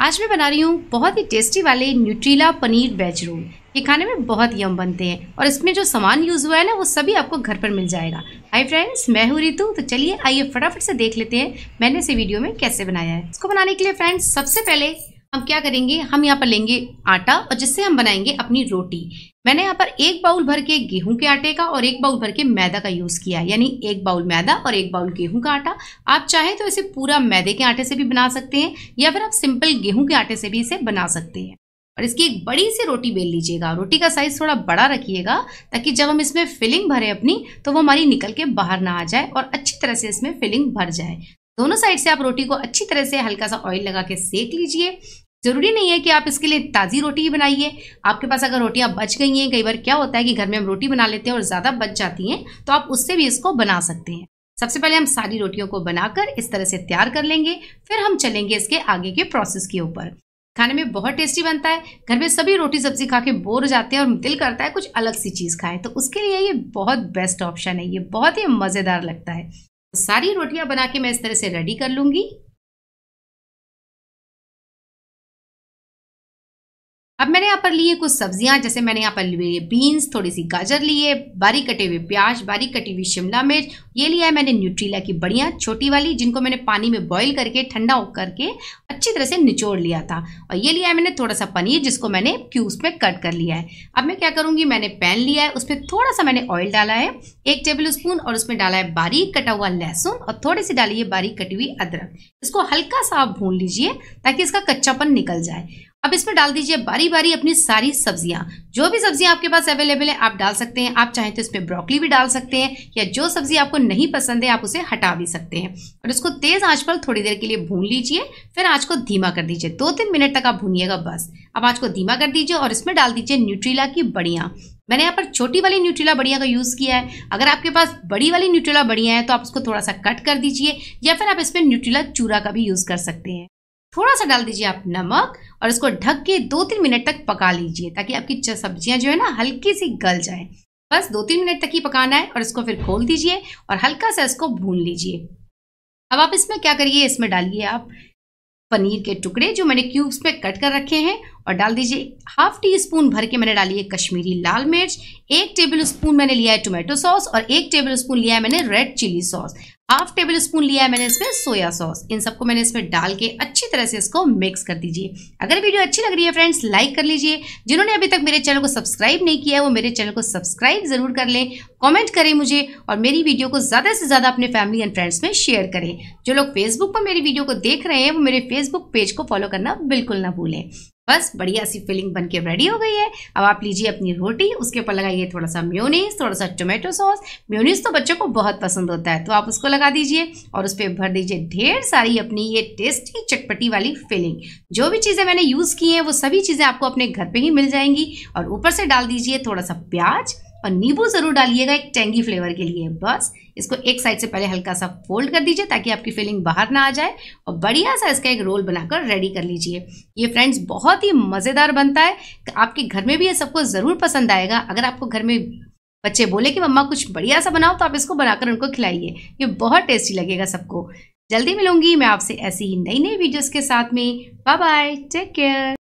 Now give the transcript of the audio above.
आज मैं बना रही हूँ बहुत ही टेस्टी वाले न्यूट्रीला पनीर वेज रोल ये खाने में बहुत यम बनते हैं और इसमें जो सामान यूज़ हुआ है ना वो सभी आपको घर पर मिल जाएगा हाय फ्रेंड्स मैं हूँ रितु तो चलिए आइए फटाफट से देख लेते हैं मैंने इसे वीडियो में कैसे बनाया है इसको बनाने के लिए फ्रेंड्स सबसे पहले हम क्या करेंगे हम यहाँ पर लेंगे आटा और जिससे हम बनाएंगे अपनी रोटी मैंने यहाँ पर एक बाउल भर के गेहूं के आटे का और एक बाउल भर के मैदा का यूज़ किया यानी एक बाउल मैदा और एक बाउल गेहूं का आटा आप चाहें तो इसे पूरा मैदे के आटे से भी बना सकते हैं या फिर आप सिंपल गेहूं के आटे से भी इसे बना सकते हैं और इसकी एक बड़ी सी रोटी बेल लीजिएगा रोटी का साइज थोड़ा बड़ा रखिएगा ताकि जब हम इसमें फिलिंग भरें अपनी तो वो हमारी निकल के बाहर ना आ जाए और अच्छी तरह से इसमें फिलिंग भर जाए दोनों साइड से आप रोटी को अच्छी तरह से हल्का सा ऑयल लगा के सेक लीजिए ज़रूरी नहीं है कि आप इसके लिए ताज़ी रोटी ही बनाइए आपके पास अगर रोटियां बच गई हैं कई बार क्या होता है कि घर में हम रोटी बना लेते हैं और ज़्यादा बच जाती हैं तो आप उससे भी इसको बना सकते हैं सबसे पहले हम सारी रोटियों को बनाकर इस तरह से तैयार कर लेंगे फिर हम चलेंगे इसके आगे के प्रोसेस के ऊपर खाने में बहुत टेस्टी बनता है घर में सभी रोटी सब्जी खा के बोर हो जाते हैं और दिल करता है कुछ अलग सी चीज़ खाएं तो उसके लिए ये बहुत बेस्ट ऑप्शन है ये बहुत ही मज़ेदार लगता है सारी रोटियां बना के मैं इस तरह से रेडी कर लूंगी अब मैंने यहाँ पर लिए कुछ सब्जियाँ जैसे मैंने यहाँ पर लिए बीन्स थोड़ी सी गाजर लिए बारीक कटे हुए प्याज बारीक कटी हुई शिमला मिर्च ये लिया है मैंने न्यूट्रीला की बढ़िया छोटी वाली जिनको मैंने पानी में बॉईल करके ठंडा करके अच्छी तरह से निचोड़ लिया था और ये लिया है मैंने थोड़ा सा पनीर जिसको मैंने क्यूब्स में कट कर लिया है अब मैं क्या करूँगी मैंने पैन लिया है उस पर थोड़ा सा मैंने ऑयल डाला है एक टेबल स्पून और उसमें डाला है बारीक कटा हुआ लहसुन और थोड़ी सी डाली है बारीक कटी हुई अदरक इसको हल्का सा आप भून लीजिए ताकि इसका कच्चापन निकल जाए अब इसमें डाल दीजिए बारी बारी अपनी सारी सब्जियां जो भी सब्जियां आपके पास अवेलेबल है आप डाल सकते हैं आप चाहें तो इसमें ब्रोकली भी डाल सकते हैं या जो सब्जी आपको नहीं पसंद है आप उसे हटा भी सकते हैं और इसको तेज आंच पर थोड़ी देर के लिए भून लीजिए फिर आंच को धीमा कर दीजिए दो तीन मिनट तक आप भूनिएगा बस अब आंच को धीमा कर दीजिए और इसमें डाल दीजिए न्यूट्रीला की बढ़िया मैंने यहाँ पर छोटी वाली न्यूट्रीला बढ़िया का यूज़ किया है अगर आपके पास बड़ी वाली न्यूट्रीला बढ़िया है तो आप उसको थोड़ा सा कट कर दीजिए या फिर आप इसमें न्यूट्रीला चूरा का भी यूज़ कर सकते हैं थोड़ा सा डाल दीजिए आप नमक और इसको ढक के दो तीन मिनट तक पका लीजिए ताकि आपकी सब्जियां जो है ना हल्की सी गल जाए बस दो तीन मिनट तक ही पकाना है और इसको फिर खोल दीजिए और हल्का सा इसको भून लीजिए अब आप इसमें क्या करिए इसमें डालिए आप पनीर के टुकड़े जो मैंने क्यूब्स में कट कर रखे हैं और डाल दीजिए हाफ टी स्पून भर के मैंने डाली है कश्मीरी लाल मिर्च एक टेबल स्पून मैंने लिया है टोमेटो सॉस और एक टेबल स्पून लिया है मैंने red chilli sauce half tablespoon लिया है मैंने इसमें सोया सॉस इन सबको मैंने इसमें डाल के अच्छी तरह से इसको मिक्स कर दीजिए अगर वीडियो अच्छी लग रही है फ्रेंड्स लाइक कर लीजिए जिन्होंने अभी तक मेरे चैनल को सब्सक्राइब नहीं किया है वो मेरे चैनल को सब्सक्राइब ज़रूर कर लें कमेंट करें मुझे और मेरी वीडियो को ज़्यादा से ज़्यादा अपने फैमिली एंड फ्रेंड्स में शेयर करें जो लोग फेसबुक पर मेरी वीडियो को देख रहे हैं वो मेरे फेसबुक पेज को फॉलो करना बिल्कुल ना भूलें बस बढ़िया सी फिलिंग बन के रेडी हो गई है अब आप लीजिए अपनी रोटी उसके ऊपर लगाइए थोड़ा सा म्योनीस थोड़ा सा टोमेटो सॉस म्योनीस तो बच्चों को बहुत पसंद होता है तो आप उसको लगा दीजिए और उस पर भर दीजिए ढेर सारी अपनी ये टेस्टी चटपटी वाली फिलिंग जो भी चीज़ें मैंने यूज़ की हैं वो सभी चीज़ें आपको अपने घर पर ही मिल जाएंगी और ऊपर से डाल दीजिए थोड़ा सा प्याज और नींबू ज़रूर डालिएगा एक टेंगी फ्लेवर के लिए बस इसको एक साइड से पहले हल्का सा फोल्ड कर दीजिए ताकि आपकी फीलिंग बाहर ना आ जाए और बढ़िया सा इसका एक रोल बनाकर रेडी कर लीजिए ये फ्रेंड्स बहुत ही मज़ेदार बनता है आपके घर में भी ये सबको ज़रूर पसंद आएगा अगर आपको घर में बच्चे बोले कि मम्मा कुछ बढ़िया सा बनाओ तो आप इसको बनाकर उनको खिलाइए ये बहुत टेस्टी लगेगा सबको जल्दी मिलूंगी मैं आपसे ऐसी ही नई नई वीडियोस के साथ में बाय बाय टेक केयर